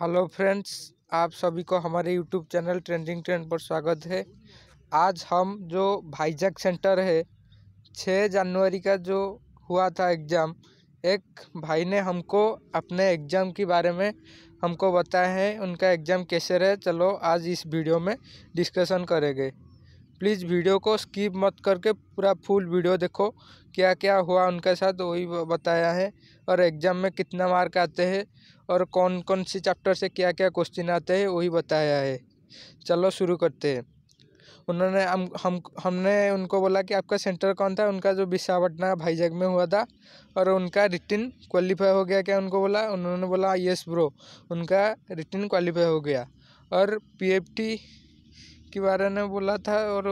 hello friends आप सभी को हमारे यूट्यूब चैनल ट्रेंडिंग ट्रेंड पर स्वागत है आज हम जो भाईजैक सेंटर है छः जनवरी का जो हुआ था एग्ज़ाम एक भाई ने हमको अपने एग्ज़ाम के बारे में हमको बताया है उनका एग्ज़ाम कैसे रहे चलो आज इस वीडियो में डिस्कशन करेंगे प्लीज़ वीडियो को स्किप मत करके पूरा फुल वीडियो देखो क्या क्या हुआ उनके साथ वही बताया है और एग्ज़ाम में कितना मार्क आते हैं और कौन कौन सी चैप्टर से क्या क्या क्वेश्चन आते हैं वही बताया है चलो शुरू करते हैं उन्होंने हम हम हमने उनको बोला कि आपका सेंटर कौन था उनका जो विशापटना भाईजग में हुआ था और उनका रिटर्न क्वालिफाई हो गया क्या उनको बोला उन्होंने बोला हाँ, यस ब्रो उनका रिटर्न क्वालिफाई हो गया और पीएफटी के बारे में बोला था और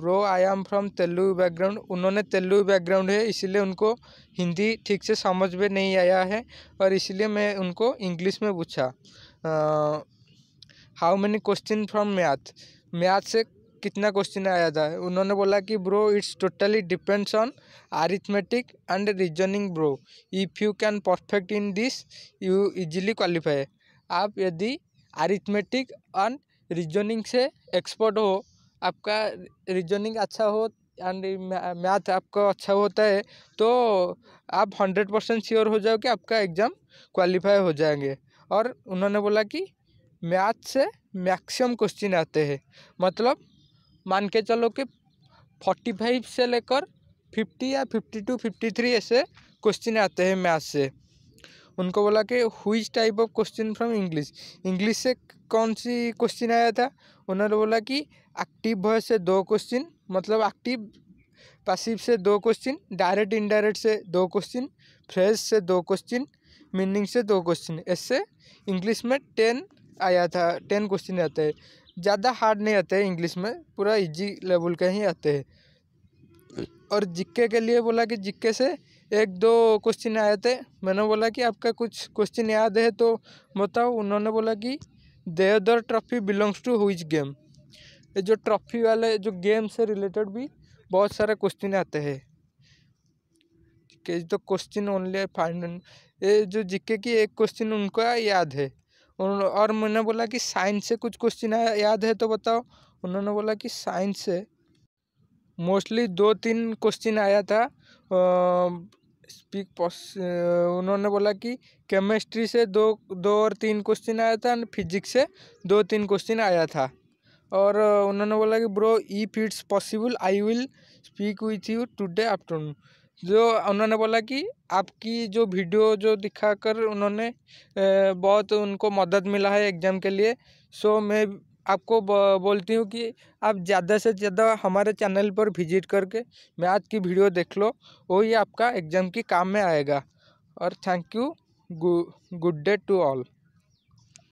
bro I am from Telugu background उन्होंने तेलुगु बैकग्राउंड है इसलिए उनको हिंदी ठीक से समझ में नहीं आया है और इसलिए मैं उनको इंग्लिश में पूछा how many question from math math से कितना क्वेश्चन आया था उन्होंने बोला कि bro it's totally depends on arithmetic and reasoning bro if you can perfect in this you easily qualify आप यदि आरिथमेटिक एंड रीजनिंग से एक्सपर्ट हो आपका रीजनिंग अच्छा हो एंड मैथ आपका अच्छा होता है तो आप हंड्रेड परसेंट श्योर हो जाओ कि आपका एग्ज़ाम क्वालिफाई हो जाएंगे और उन्होंने बोला कि मैथ से मैक्सिमम क्वेश्चन आते हैं मतलब मान के चलो कि फोर्टी फाइव से लेकर फिफ्टी या फिफ्टी टू फिफ्टी थ्री ऐसे क्वेश्चन आते हैं मैथ से उनको बोला कि which type of question from English English से कौन सी क्वेश्चन आया था उन्होंने बोला कि एक्टिव वॉइस से दो क्वेश्चन मतलब एक्टिव पैसिव से दो क्वेश्चन डायरेक्ट इनडायरेक्ट से दो क्वेश्चन फ्रेज से दो क्वेश्चन मीनिंग से दो क्वेश्चन इससे इंग्लिश में टेन आया था टेन क्वेश्चन आते हैं ज़्यादा हार्ड नहीं आते हैं इंग्लिश में पूरा इजी लेवल के ही आते हैं और जिक्के के लिए बोला कि जिक्के से एक दो क्वेश्चन आए थे मैंने बोला कि आपका कुछ क्वेश्चन याद है तो बताओ उन्होंने बोला कि Deodhar trophy belongs to which game ये जो ट्रॉफी वाले जो गेम से रिलेटेड भी बहुत सारे क्वेश्चन आते हैं के तो क्वेश्चन ओनली फाइनल ये जो जीके की एक क्वेश्चन उनका याद है और मैंने बोला कि साइंस से कुछ क्वेश्चन याद है तो बताओ उन्होंने बोला कि साइंस से मोस्टली दो तीन क्वेश्चन आया था स्पीक उन्होंने बोला कि केमिस्ट्री से दो दो और तीन क्वेश्चन आया था एंड फिजिक्स से दो तीन क्वेश्चन आया था और उन्होंने बोला कि bro if it's possible I will speak with you today afternoon जो उन्होंने बोला कि आपकी जो वीडियो जो दिखाकर उन्होंने बहुत उनको मदद मिला है एग्ज़ाम के लिए सो मैं आपको बोलती हूँ कि आप ज़्यादा से ज़्यादा हमारे चैनल पर विजिट करके मैथ की वीडियो देख लो वही आपका एग्जाम के काम में आएगा और thank you good day to all